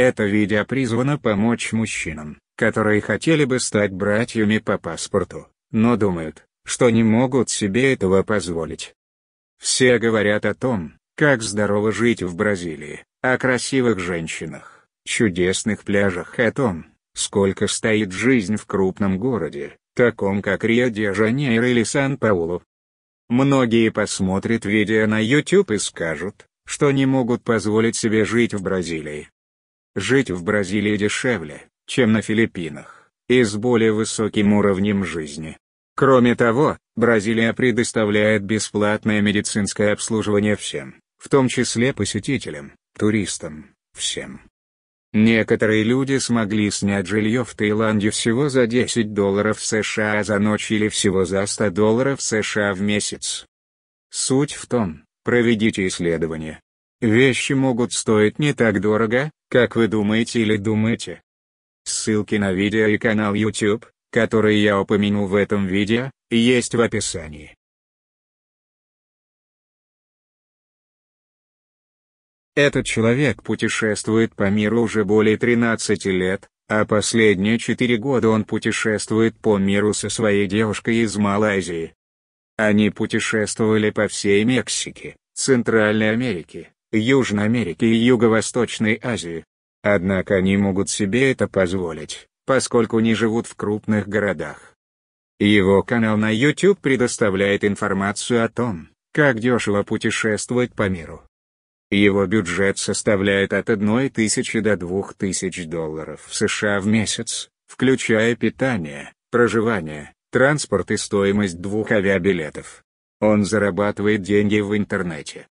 Это видео призвано помочь мужчинам, которые хотели бы стать братьями по паспорту, но думают, что не могут себе этого позволить. Все говорят о том, как здорово жить в Бразилии, о красивых женщинах, чудесных пляжах и о том, сколько стоит жизнь в крупном городе, таком как Рио-де-Жанейро или Сан-Паулу. Многие посмотрят видео на YouTube и скажут, что не могут позволить себе жить в Бразилии. Жить в Бразилии дешевле, чем на Филиппинах, и с более высоким уровнем жизни. Кроме того, Бразилия предоставляет бесплатное медицинское обслуживание всем, в том числе посетителям, туристам, всем. Некоторые люди смогли снять жилье в Таиланде всего за 10 долларов США за ночь или всего за 100 долларов США в месяц. Суть в том, проведите исследование. Вещи могут стоить не так дорого, как вы думаете или думаете? Ссылки на видео и канал YouTube, которые я упомянул в этом видео, есть в описании. Этот человек путешествует по миру уже более 13 лет, а последние 4 года он путешествует по миру со своей девушкой из Малайзии. Они путешествовали по всей Мексике, Центральной Америке, Южной Америки и Юго-Восточной Азии. Однако они могут себе это позволить, поскольку не живут в крупных городах. Его канал на YouTube предоставляет информацию о том, как дешево путешествовать по миру. Его бюджет составляет от 1 тысячи до 2 тысяч долларов в США в месяц, включая питание, проживание, транспорт и стоимость двух авиабилетов. Он зарабатывает деньги в интернете.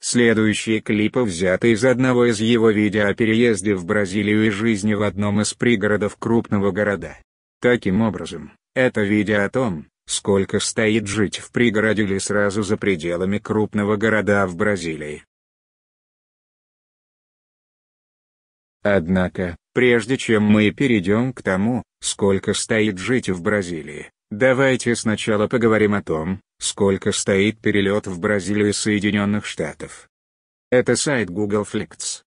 Следующие клипы взяты из одного из его видео о переезде в Бразилию и жизни в одном из пригородов крупного города. Таким образом, это видео о том, сколько стоит жить в пригороде или сразу за пределами крупного города в Бразилии. Однако, прежде чем мы перейдем к тому, сколько стоит жить в Бразилии, Давайте сначала поговорим о том, сколько стоит перелет в Бразилию из Соединенных Штатов. Это сайт Google Flights.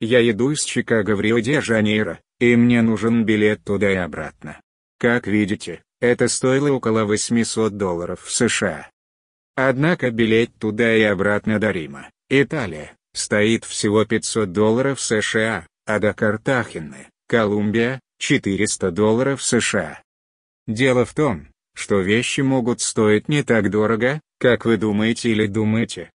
Я еду из Чикаго в Рио-де-Жанейро, и мне нужен билет туда и обратно. Как видите, это стоило около 800 долларов в США. Однако билет туда и обратно до Рима, Италия, стоит всего 500 долларов США, а до Картахены, Колумбия, 400 долларов США. Дело в том, что вещи могут стоить не так дорого, как вы думаете или думаете.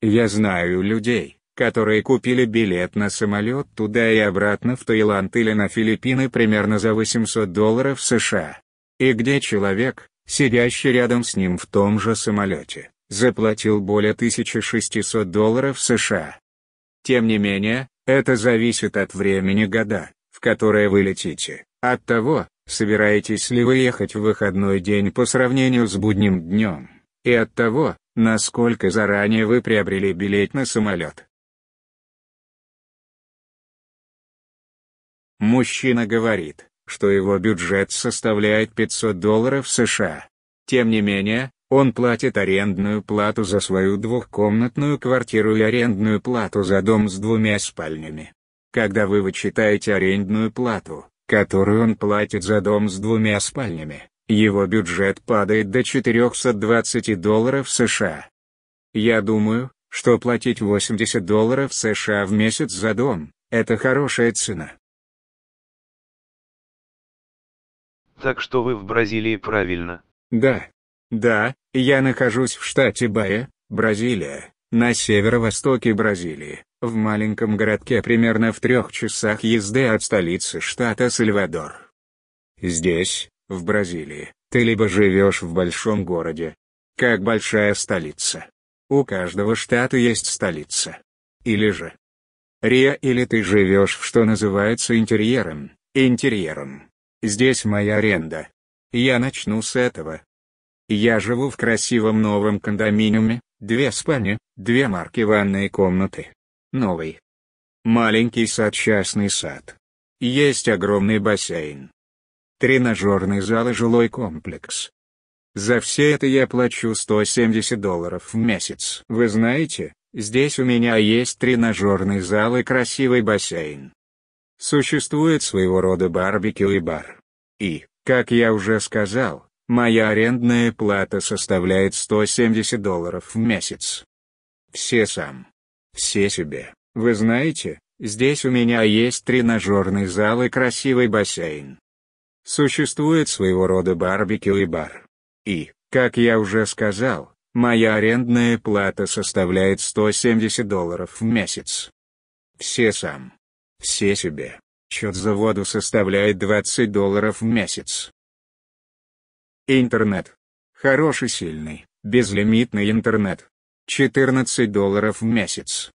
Я знаю людей, которые купили билет на самолет туда и обратно в Таиланд или на Филиппины примерно за 800 долларов США. И где человек, сидящий рядом с ним в том же самолете, заплатил более 1600 долларов США. Тем не менее, это зависит от времени года, в которое вы летите, от того, собираетесь ли вы ехать в выходной день по сравнению с будним днем, и от того, насколько заранее вы приобрели билет на самолет. Мужчина говорит, что его бюджет составляет 500 долларов США. Тем не менее, он платит арендную плату за свою двухкомнатную квартиру и арендную плату за дом с двумя спальнями. Когда вы вычитаете арендную плату, которую он платит за дом с двумя спальнями, его бюджет падает до 420 долларов США. Я думаю, что платить 80 долларов США в месяц за дом – это хорошая цена. Так что вы в Бразилии правильно? Да. Да, я нахожусь в штате Бая, Бразилия, на северо-востоке Бразилии, в маленьком городке примерно в трех часах езды от столицы штата Сальвадор. Здесь, в Бразилии, ты либо живешь в большом городе, как большая столица. У каждого штата есть столица. Или же Рио, или ты живешь в что называется интерьером, интерьером. Здесь моя аренда. Я начну с этого. Я живу в красивом новом кондоминиуме, две спальни, две марки ванной комнаты новый. Маленький сад частный сад. Есть огромный бассейн. Тренажерный зал и жилой комплекс. За все это я плачу 170 долларов в месяц. Вы знаете, здесь у меня есть тренажерный зал и красивый бассейн. Существует своего рода барбекю и бар. И, как я уже сказал, моя арендная плата составляет 170 долларов в месяц. Все сам. Все себе, вы знаете, здесь у меня есть тренажерный зал и красивый бассейн. Существует своего рода барбекю и бар. И, как я уже сказал, моя арендная плата составляет 170 долларов в месяц. Все сам. Все себе. Счет за воду составляет 20 долларов в месяц. Интернет. Хороший сильный, безлимитный интернет. 14 долларов в месяц.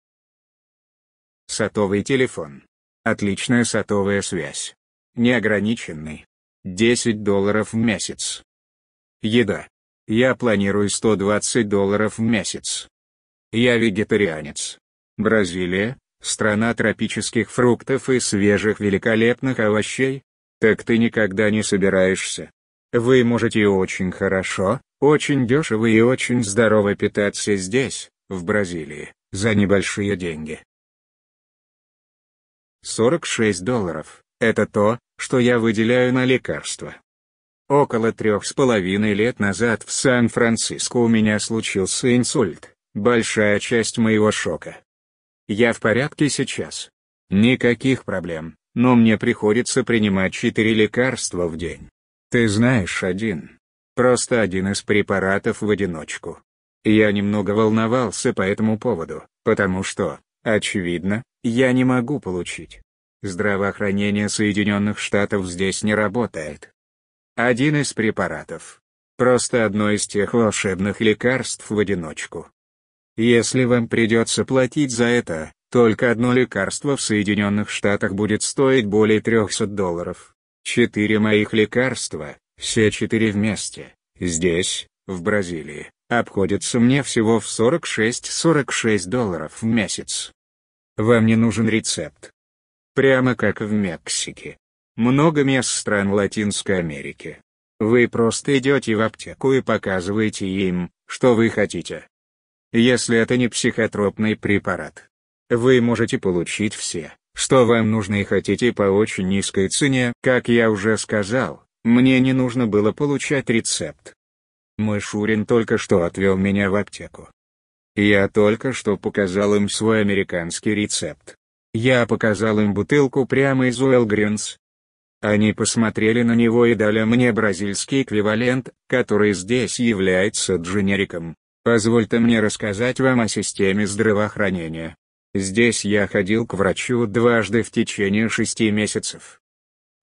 Сотовый телефон. Отличная сотовая связь. Неограниченный. 10 долларов в месяц. Еда. Я планирую 120 долларов в месяц. Я вегетарианец. Бразилия, страна тропических фруктов и свежих великолепных овощей. Так ты никогда не собираешься вы можете очень хорошо, очень дешево и очень здорово питаться здесь, в Бразилии, за небольшие деньги. 46 долларов – это то, что я выделяю на лекарства. Около трех с половиной лет назад в Сан-Франциско у меня случился инсульт, большая часть моего шока. Я в порядке сейчас. Никаких проблем, но мне приходится принимать четыре лекарства в день. Ты знаешь, один. Просто один из препаратов в одиночку. Я немного волновался по этому поводу, потому что, очевидно, я не могу получить. Здравоохранение Соединенных Штатов здесь не работает. Один из препаратов. Просто одно из тех волшебных лекарств в одиночку. Если вам придется платить за это, только одно лекарство в Соединенных Штатах будет стоить более 300 долларов. Четыре моих лекарства, все четыре вместе, здесь, в Бразилии, обходятся мне всего в 46-46 долларов в месяц. Вам не нужен рецепт. Прямо как в Мексике. Много мест стран Латинской Америки. Вы просто идете в аптеку и показываете им, что вы хотите. Если это не психотропный препарат, вы можете получить все, что вам нужно и хотите по очень низкой цене. Как я уже сказал, мне не нужно было получать рецепт. Мой Шурин только что отвел меня в аптеку. Я только что показал им свой американский рецепт. Я показал им бутылку прямо из Уэлгринс. Они посмотрели на него и дали мне бразильский эквивалент, который здесь является дженериком. Позвольте мне рассказать вам о системе здравоохранения. Здесь я ходил к врачу дважды в течение шести месяцев.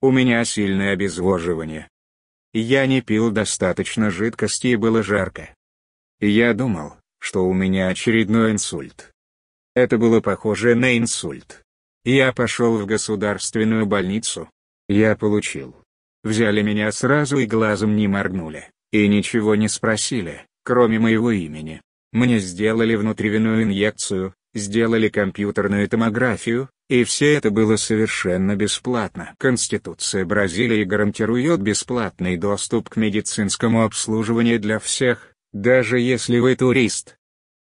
У меня сильное обезвоживание. Я не пил достаточно жидкости и было жарко. Я думал, что у меня очередной инсульт. Это было похоже на инсульт. Я пошел в государственную больницу. Я получил. Взяли меня сразу и глазом не моргнули, и ничего не спросили, кроме моего имени. Мне сделали внутривенную инъекцию, сделали компьютерную томографию, и все это было совершенно бесплатно. Конституция Бразилии гарантирует бесплатный доступ к медицинскому обслуживанию для всех, даже если вы турист.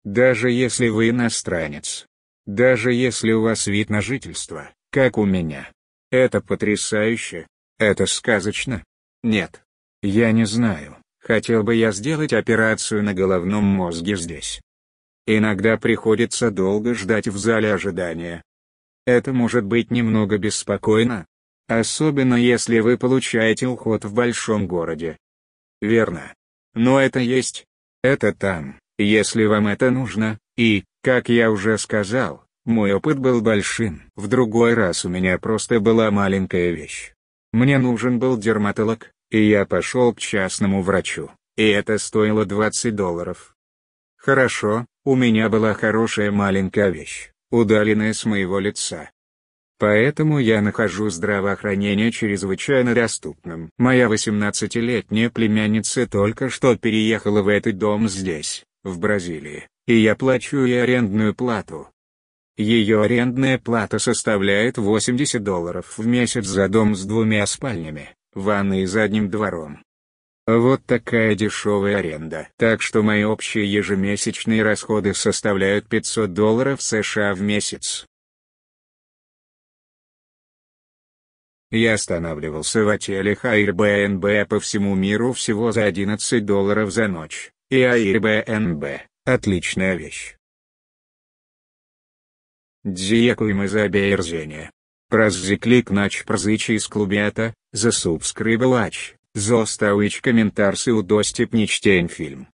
Даже если вы иностранец. Даже если у вас вид на жительство, как у меня. Это потрясающе. Это сказочно. Нет. Я не знаю, хотел бы я сделать операцию на головном мозге здесь. Иногда приходится долго ждать в зале ожидания. Это может быть немного беспокойно. Особенно если вы получаете уход в большом городе. Верно. Но это есть. Это там, если вам это нужно, и, как я уже сказал, мой опыт был большим. В другой раз у меня просто была маленькая вещь. Мне нужен был дерматолог, и я пошел к частному врачу, и это стоило 20 долларов. Хорошо, у меня была хорошая маленькая вещь, удаленная с моего лица. Поэтому я нахожу здравоохранение чрезвычайно доступным. Моя 18-летняя племянница только что переехала в этот дом здесь, в Бразилии, и я плачу ей арендную плату. Ее арендная плата составляет 80 долларов в месяц за дом с двумя спальнями, ванной и задним двором. Вот такая дешевая аренда. Так что мои общие ежемесячные расходы составляют 500 долларов США в месяц. Я останавливался в отелях Airbnb по всему миру всего за 11 долларов за ночь, и Airbnb – отличная вещь. Дзияку и мазабеерзене. Праззиклик нач празычи из клубята, засубскрибылач. Został iść komentarz i udostępnić ten film.